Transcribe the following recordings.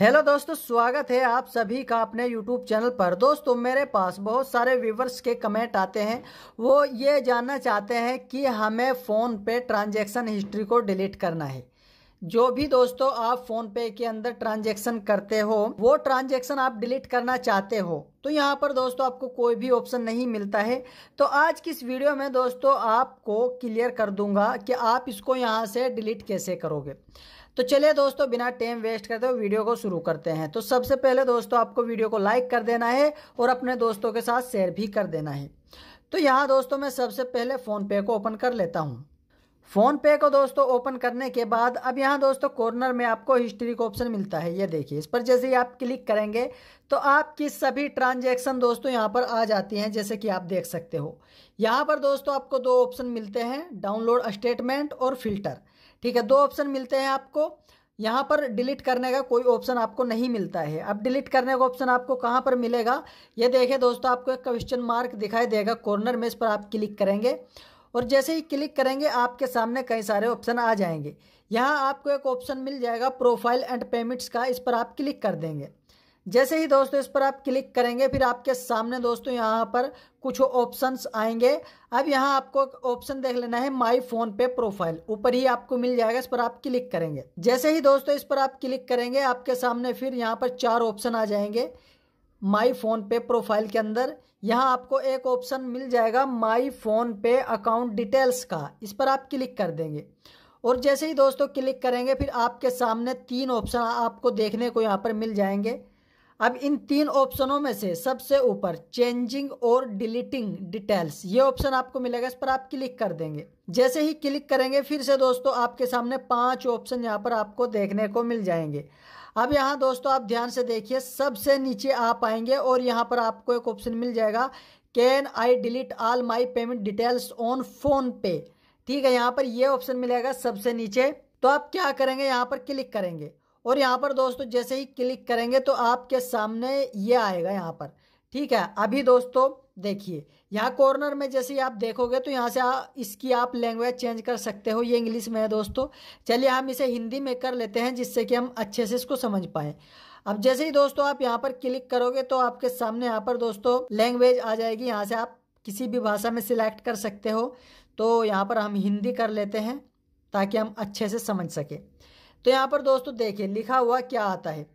hello दोस्तों स्वागत है आप सभी का अपने यूट्यूब चैनल पर दोस्तों मेरे पास बहुत सारे व्यूवर्स के कमेंट आते हैं वो ये जानना चाहते हैं कि हमें फ़ोन पे ट्रांजैक्शन हिस्ट्री को डिलीट करना है जो भी दोस्तों आप फोन पे के अंदर ट्रांजेक्शन करते हो वो ट्रांजेक्शन आप डिलीट करना चाहते हो तो यहाँ पर दोस्तों आपको कोई भी ऑप्शन नहीं मिलता है तो आज की इस वीडियो में दोस्तों आपको क्लियर कर दूंगा कि आप इसको यहाँ से डिलीट कैसे करोगे तो चलिए दोस्तों बिना टाइम वेस्ट करते हुए वीडियो को शुरू करते हैं तो सबसे पहले दोस्तों आपको वीडियो को लाइक कर देना है और अपने दोस्तों के साथ शेयर भी कर देना है तो यहाँ दोस्तों मैं सबसे पहले फ़ोनपे को ओपन कर लेता हूँ फ़ोन पे को दोस्तों ओपन करने के बाद अब यहाँ दोस्तों कॉर्नर में आपको हिस्ट्री का ऑप्शन मिलता है ये देखिए इस पर जैसे ही आप क्लिक करेंगे तो आपकी सभी ट्रांजैक्शन दोस्तों यहाँ पर आ जाती हैं जैसे कि आप देख सकते हो यहाँ पर दोस्तों आपको दो ऑप्शन मिलते हैं डाउनलोड स्टेटमेंट और फिल्टर ठीक है दो ऑप्शन मिलते हैं आपको यहाँ पर डिलीट करने का कोई ऑप्शन आपको नहीं मिलता है अब डिलीट करने का ऑप्शन आपको कहाँ पर मिलेगा ये देखिए दोस्तों आपको एक क्वेश्चन मार्क दिखाई देगा कॉर्नर में इस पर आप क्लिक करेंगे और जैसे ही क्लिक करेंगे आपके सामने कई सारे ऑप्शन आ जाएंगे यहाँ आपको एक ऑप्शन मिल जाएगा प्रोफाइल एंड पेमेंट्स का इस पर आप क्लिक कर देंगे जैसे ही दोस्तों इस पर आप क्लिक करेंगे फिर आपके सामने दोस्तों यहाँ पर कुछ ऑप्शंस आएंगे अब यहाँ आपको ऑप्शन देख लेना है माई फोन पे प्रोफाइल ऊपर ही आपको मिल जाएगा इस पर आप क्लिक करेंगे जैसे ही दोस्तों इस पर आप क्लिक करेंगे आपके सामने फिर यहाँ पर चार ऑप्शन आ जाएंगे माई फ़ोन पे प्रोफाइल के अंदर यहाँ आपको एक ऑप्शन मिल जाएगा my PhonePe account details का इस पर आप क्लिक कर देंगे और जैसे ही दोस्तों क्लिक करेंगे फिर आपके सामने तीन ऑप्शन आपको देखने को यहाँ पर मिल जाएंगे अब इन तीन ऑप्शनों में से सबसे ऊपर चेंजिंग और डिलीटिंग डिटेल्स ये ऑप्शन आपको मिलेगा इस पर आप क्लिक कर देंगे जैसे ही क्लिक करेंगे फिर से दोस्तों आपके सामने पांच ऑप्शन यहाँ पर आपको देखने को मिल जाएंगे अब यहाँ दोस्तों आप ध्यान से देखिए सबसे नीचे आप आएंगे और यहाँ पर आपको एक ऑप्शन मिल जाएगा can I delete all my payment details on PhonePe ठीक है यहाँ पर यह ऑप्शन मिलेगा सबसे नीचे तो आप क्या करेंगे यहाँ पर क्लिक करेंगे और यहाँ पर दोस्तों जैसे ही क्लिक करेंगे तो आपके सामने ये आएगा यहाँ पर ठीक है अभी दोस्तों देखिए यहाँ कॉर्नर में जैसे आप देखोगे तो यहाँ से आ, इसकी आप लैंग्वेज चेंज कर सकते हो ये इंग्लिश में है दोस्तों चलिए हम इसे हिंदी में कर लेते हैं जिससे कि हम अच्छे से इसको समझ पाएँ अब जैसे ही दोस्तों आप यहाँ पर क्लिक करोगे तो आपके सामने यहाँ पर दोस्तों लैंग्वेज आ जाएगी यहाँ से आप किसी भी भाषा में सिलेक्ट कर सकते हो तो यहाँ पर हम हिंदी कर लेते हैं ताकि हम अच्छे से समझ सकें तो यहाँ पर दोस्तों देखिए लिखा हुआ क्या आता है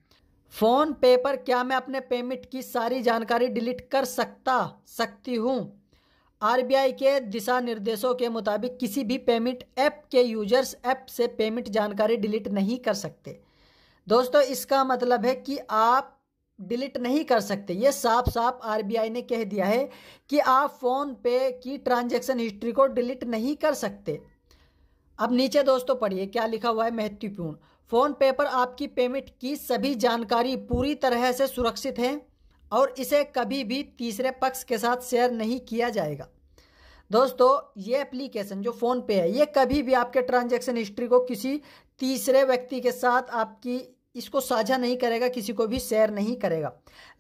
फ़ोन पे पर क्या मैं अपने पेमेंट की सारी जानकारी डिलीट कर सकता सकती हूँ आरबीआई के दिशा निर्देशों के मुताबिक किसी भी पेमेंट ऐप के यूजर्स ऐप से पेमेंट जानकारी डिलीट नहीं कर सकते दोस्तों इसका मतलब है कि आप डिलीट नहीं कर सकते ये साफ साफ आरबीआई ने कह दिया है कि आप फ़ोन पे की ट्रांजैक्शन हिस्ट्री को डिलीट नहीं कर सकते अब नीचे दोस्तों पढ़िए क्या लिखा हुआ है महत्वपूर्ण फ़ोन पे पर आपकी पेमेंट की सभी जानकारी पूरी तरह से सुरक्षित है और इसे कभी भी तीसरे पक्ष के साथ शेयर नहीं किया जाएगा दोस्तों ये एप्लीकेशन जो फ़ोन पे है ये कभी भी आपके ट्रांजैक्शन हिस्ट्री को किसी तीसरे व्यक्ति के साथ आपकी इसको साझा नहीं करेगा किसी को भी शेयर नहीं करेगा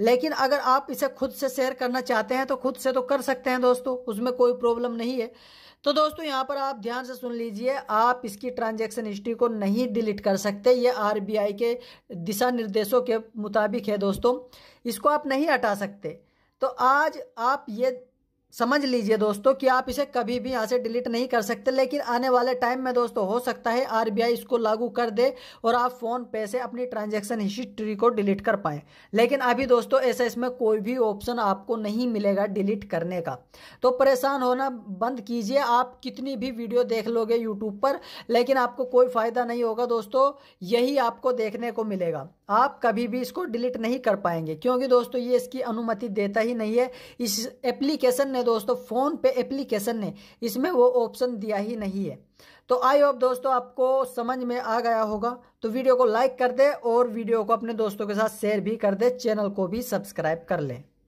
लेकिन अगर आप इसे खुद से शेयर करना चाहते हैं तो खुद से तो कर सकते हैं दोस्तों उसमें कोई प्रॉब्लम नहीं है तो दोस्तों यहाँ पर आप ध्यान से सुन लीजिए आप इसकी ट्रांजैक्शन हिस्ट्री को नहीं डिलीट कर सकते ये आरबीआई के दिशा निर्देशों के मुताबिक है दोस्तों इसको आप नहीं हटा सकते तो आज आप ये समझ लीजिए दोस्तों कि आप इसे कभी भी यहाँ से डिलीट नहीं कर सकते लेकिन आने वाले टाइम में दोस्तों हो सकता है आरबीआई इसको लागू कर दे और आप फ़ोन पे से अपनी ट्रांजैक्शन हिस्ट्री को डिलीट कर पाए लेकिन अभी दोस्तों ऐसा इसमें कोई भी ऑप्शन आपको नहीं मिलेगा डिलीट करने का तो परेशान होना बंद कीजिए आप कितनी भी वीडियो देख लोगे यूट्यूब पर लेकिन आपको कोई फ़ायदा नहीं होगा दोस्तों यही आपको देखने को मिलेगा आप कभी भी इसको डिलीट नहीं कर पाएंगे क्योंकि दोस्तों ये इसकी अनुमति देता ही नहीं है इस एप्लीकेशन ने ने दोस्तों फ़ोन पे एप्लीकेशन ने इसमें वो ऑप्शन दिया ही नहीं है तो आई होप दोस्तों आपको समझ में आ गया होगा तो वीडियो को लाइक कर दे और वीडियो को अपने दोस्तों के साथ शेयर भी कर दे चैनल को भी सब्सक्राइब कर लें